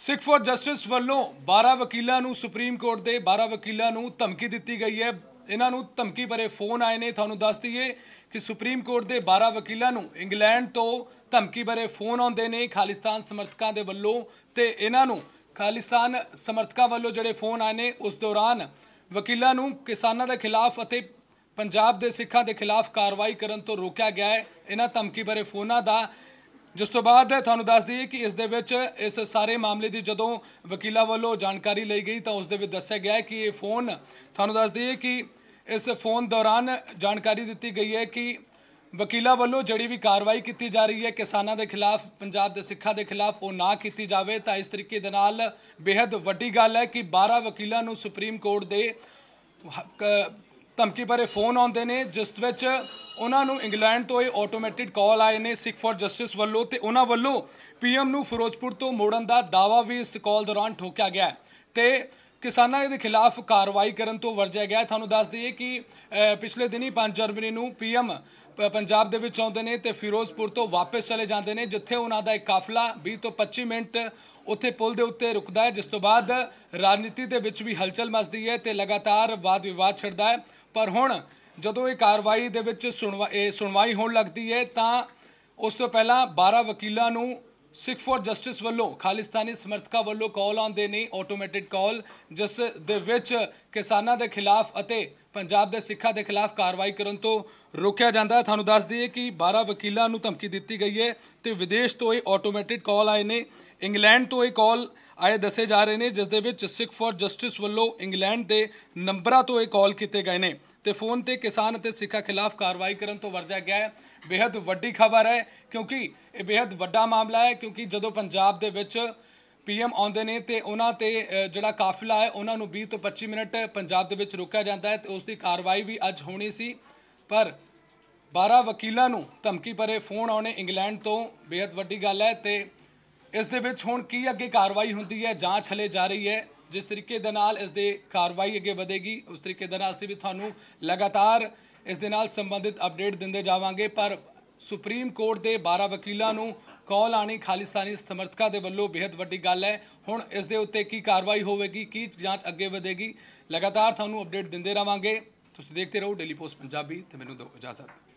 ਸਿੱਖ four justice ਵੱਲੋਂ 12 ਵਕੀਲਾਂ ਨੂੰ ਸੁਪਰੀਮ ਕੋਰਟ ਦੇ 12 ਵਕੀਲਾਂ ਨੂੰ ਧਮਕੀ ਦਿੱਤੀ ਗਈ ਹੈ ਇਹਨਾਂ ਨੂੰ ਧਮਕੀ ਭਰੇ ਫੋਨ ਆਏ ਨੇ ਤੁਹਾਨੂੰ ਦੱਸ ਦਈਏ ਕਿ ਸੁਪਰੀਮ ਕੋਰਟ ਦੇ 12 ਵਕੀਲਾਂ ਨੂੰ ਇੰਗਲੈਂਡ ਤੋਂ ਧਮਕੀ ਭਰੇ ਫੋਨ ਆਉਂਦੇ ਨੇ ਖਾਲਿਸਤਾਨ ਸਮਰਥਕਾਂ ਦੇ ਵੱਲੋਂ ਤੇ ਇਹਨਾਂ ਨੂੰ ਖਾਲਿਸਤਾਨ ਸਮਰਥਕਾਂ ਵੱਲੋਂ ਜਿਹੜੇ ਫੋਨ ਆਏ ਨੇ ਉਸ ਦੌਰਾਨ ਵਕੀਲਾਂ ਨੂੰ ਕਿਸਾਨਾਂ ਦੇ ਖਿਲਾਫ ਅਤੇ ਪੰਜਾਬ ਦੇ ਸਿੱਖਾਂ ਦੇ ਖਿਲਾਫ ਕਾਰਵਾਈ ਕਰਨ ਤੋਂ ਰੋਕਿਆ ਗਿਆ ਹੈ ਇਹਨਾਂ ਧਮਕੀ ਭਰੇ ਫੋਨਾਂ ਦਾ ਜਿਸ ਤੋਂ ਬਾਅਦ ਤੁਹਾਨੂੰ ਦੱਸ ਦਈਏ ਕਿ ਇਸ ਦੇ ਵਿੱਚ ਇਸ ਸਾਰੇ ਮਾਮਲੇ ਦੀ ਜਦੋਂ ਵਕੀਲਾ ਵੱਲੋਂ ਜਾਣਕਾਰੀ ਲਈ ਗਈ ਤਾਂ ਉਸ ਦੇ ਵਿੱਚ ਦੱਸਿਆ ਗਿਆ ਹੈ ਕਿ ਇਹ ਫੋਨ ਤੁਹਾਨੂੰ ਦੱਸ ਦਈਏ ਕਿ ਇਸ ਫੋਨ ਦੌਰਾਨ ਜਾਣਕਾਰੀ ਦਿੱਤੀ ਗਈ ਹੈ ਕਿ ਵਕੀਲਾ ਵੱਲੋਂ ਜਿਹੜੀ ਵੀ ਕਾਰਵਾਈ ਕੀਤੀ ਜਾ ਰਹੀ ਹੈ ਕਿਸਾਨਾਂ ਦੇ ਖਿਲਾਫ ਪੰਜਾਬ ਦੇ ਸਿੱਖਾਂ ਦੇ ਖਿਲਾਫ ਉਹ ਨਾ ਕੀਤੀ ਜਾਵੇ ਤਾਂ ਇਸ ਤਰੀਕੇ ਦੇ ਨਾਲ ਬੇहद ਵੱਡੀ ਗੱਲ ਹੈ ਕਿ 12 ਵਕੀਲਾਂ ਨੂੰ ਸੁਪਰੀਮ ਕੋਰਟ ਦੇ ਧਮਕੀ ਭਰੇ ਫੋਨ ਆਉਂਦੇ ਨੇ ਜਿਸ ਵਿੱਚ ਉਹਨਾਂ ਨੂੰ ਇੰਗਲੈਂਡ ਤੋਂ ਇਹ ਆਟੋਮੈਟਿਡ ਕਾਲ ਆਏ ਨੇ ਸਿੱਖ ਫਾਰ ਜਸਟਿਸ ਵੱਲੋਂ ਤੇ ਉਹਨਾਂ ਵੱਲੋਂ ਪੀਐਮ ਨੂੰ ਫਿਰੋਜ਼ਪੁਰ ਤੋਂ ਮੋੜਨ ਦਾ ਦਾਵਾ ਵੀ ਇਸ ਕਾਲ ਦੌਰਾਨ ਠੋਕਿਆ ਗਿਆ ਤੇ ਕਿਸਾਨਾਂ ਦੇ ਖਿਲਾਫ ਕਾਰਵਾਈ ਕਰਨ ਤੋਂ ਵਰਜਿਆ ਗਿਆ ਤੁਹਾਨੂੰ ਦੱਸ ਦਈਏ ਕਿ ਪਿਛਲੇ ਦਿਨੀ 5 ਜਨਵਰੀ ਨੂੰ ਪੀਐਮ ਪੰਜਾਬ ਦੇ ਵਿੱਚ ਆਉਂਦੇ ਨੇ ਤੇ ਫਿਰੋਜ਼ਪੁਰ ਤੋਂ ਵਾਪਸ ਚਲੇ ਜਾਂਦੇ ਨੇ ਜਿੱਥੇ ਉਹਨਾਂ ਦਾ ਇੱਕ ਕਾਫਲਾ 20 ਤੋਂ 25 ਮਿੰਟ ਉੱਥੇ ਪੁਲ ਦੇ ਉੱਤੇ ਰੁਕਦਾ ਹੈ ਜਿਸ ਤੋਂ ਬਾਅਦ ਰਾਜਨੀਤੀ ਦੇ ਵਿੱਚ ਵੀ ਹਲਚਲ ਮਚਦੀ ਹੈ ਤੇ ਲਗਾਤਾਰ ਵਾਦ ਵਿਵਾਦ ਛਿੜਦਾ ਹੈ ਪਰ ਹੁਣ ਜਦੋਂ ਇਹ ਕਾਰਵਾਈ ਦੇ ਵਿੱਚ ਸੁਣਵਾਈ ਹੋਣ ਲੱਗਦੀ ਹੈ ਤਾਂ ਉਸ ਤੋਂ ਪਹਿਲਾਂ 12 ਵਕੀਲਾਂ ਨੂੰ ਸਿੱਖ ਫੋਰ ਜਸਟਿਸ ਵੱਲੋਂ ਖਾਲਿਸਤਾਨੀ ਸਮਰਥਕਾਂ ਵੱਲੋਂ ਕਾਲ ਆਉਂਦੇ ਨੇ ਆਟੋਮੈਟਿਡ ਕਾਲ ਜਿਸ ਦੇ ਵਿੱਚ ਕਿਸਾਨਾਂ ਦੇ ਖਿਲਾਫ ਅਤੇ ਪੰਜਾਬ ਦੇ ਸਿੱਖਾਂ ਦੇ ਖਿਲਾਫ ਕਾਰਵਾਈ ਕਰਨ ਤੋਂ ਰੋਕਿਆ ਜਾਂਦਾ ਹੈ ਤੁਹਾਨੂੰ ਦੱਸ ਦਈਏ ਕਿ 12 ਵਕੀਲਾਂ ਨੂੰ ਧਮਕੀ ਦਿੱਤੀ ਗਈ ਹੈ ਤੇ ਵਿਦੇਸ਼ ਤੋਂ ਇਹ ਆਟੋਮੈਟਿਡ ਕਾਲ ਆਏ ਨੇ ਇੰਗਲੈਂਡ ਤੋਂ ਇਹ ਕਾਲ ਆਏ ਦੱਸੇ ਜਾ ਰਹੇ ਨੇ ਜਿਸ ਦੇ ਵਿੱਚ ਸਿਕ ਫੋਰ ਜਸਟਿਸ ਵੱਲੋਂ ਇੰਗਲੈਂਡ ਦੇ ਨੰਬਰਾਂ ਤੋਂ ਇਹ ਕਾਲ ਕੀਤੇ ਗਏ ਨੇ ਤੇ ਫੋਨ ਤੇ ਕਿਸਾਨ ਅਤੇ ਸਿੱਖਾਂ ਖਿਲਾਫ ਕਾਰਵਾਈ ਕਰਨ ਤੋਂ ਵਰਜਿਆ ਗਿਆ ਹੈ ਬੇहद ਵੱਡੀ ਖਬਰ ਹੈ ਕਿਉਂਕਿ ਇਹ ਬੇहद ਵੱਡਾ ਮਾਮਲਾ ਹੈ ਕਿਉਂਕਿ ਜਦੋਂ ਪੰਜਾਬ ਦੇ ਵਿੱਚ ਪੀਐਮ ਆਉਂਦੇ ਨੇ ਤੇ ਉਹਨਾਂ ਤੇ ਜਿਹੜਾ ਕਾਫਲਾ ਹੈ ਉਹਨਾਂ ਨੂੰ 20 ਤੋਂ 25 ਮਿੰਟ ਪੰਜਾਬ ਦੇ ਵਿੱਚ ਰੋਕਿਆ ਜਾਂਦਾ ਹੈ ਤੇ ਉਸ ਦੀ ਕਾਰਵਾਈ ਵੀ ਅੱਜ ਹੋਣੀ ਸੀ ਪਰ 12 ਵਕੀਲਾਂ ਨੂੰ ਧਮਕੀ ਭਰੇ ਫੋਨ ਆਉਣੇ ਇੰਗਲੈਂਡ ਤੋਂ ਬੇहद ਵੱਡੀ ਗੱਲ ਹੈ ਤੇ ਇਸ ਦੇ ਵਿੱਚ ਹੁਣ ਕੀ ਅੱਗੇ ਕਾਰਵਾਈ ਹੁੰਦੀ ਹੈ ਜਾਂਚ ਹਲੇ ਜਾ ਰਹੀ ਹੈ ਜਿਸ ਤਰੀਕੇ ਦੇ ਨਾਲ ਇਸ ਦੇ ਕਾਰਵਾਈ ਅੱਗੇ ਵਧੇਗੀ ਉਸ ਤਰੀਕੇ ਦੇ ਨਾਲ ਅਸੀਂ ਵੀ ਤੁਹਾਨੂੰ ਲਗਾਤਾਰ ਇਸ ਦੇ ਨਾਲ ਸੰਬੰਧਿਤ ਅਪਡੇਟ ਦਿੰਦੇ ਜਾਵਾਂਗੇ ਪਰ ਸੁਪਰੀਮ ਕੋਰਟ ਦੇ 12 ਵਕੀਲਾਂ ਨੂੰ ਕਾਲ ਆਣੀ ਖਾਲਿਸਤਾਨੀ ਸਮਰਥਕਾਂ ਦੇ ਵੱਲੋਂ ਬਿਹਤ ਵੱਡੀ ਗੱਲ ਹੈ ਹੁਣ ਇਸ ਦੇ ਉੱਤੇ ਕੀ ਕਾਰਵਾਈ ਹੋਵੇਗੀ ਕੀ ਜਾਂਚ ਅੱਗੇ ਵਧੇਗੀ ਲਗਾਤਾਰ ਤੁਹਾਨੂੰ ਅਪਡੇਟ ਦਿੰਦੇ ਰਵਾਂਗੇ ਤੁਸੀਂ ਦੇਖਦੇ ਰਹੋ ਡੇਲੀ ਪੋਸਟ ਪੰਜਾਬੀ ਤੇ ਮੈਨੂੰ ਦਿਓ ਇਜਾਜ਼ਤ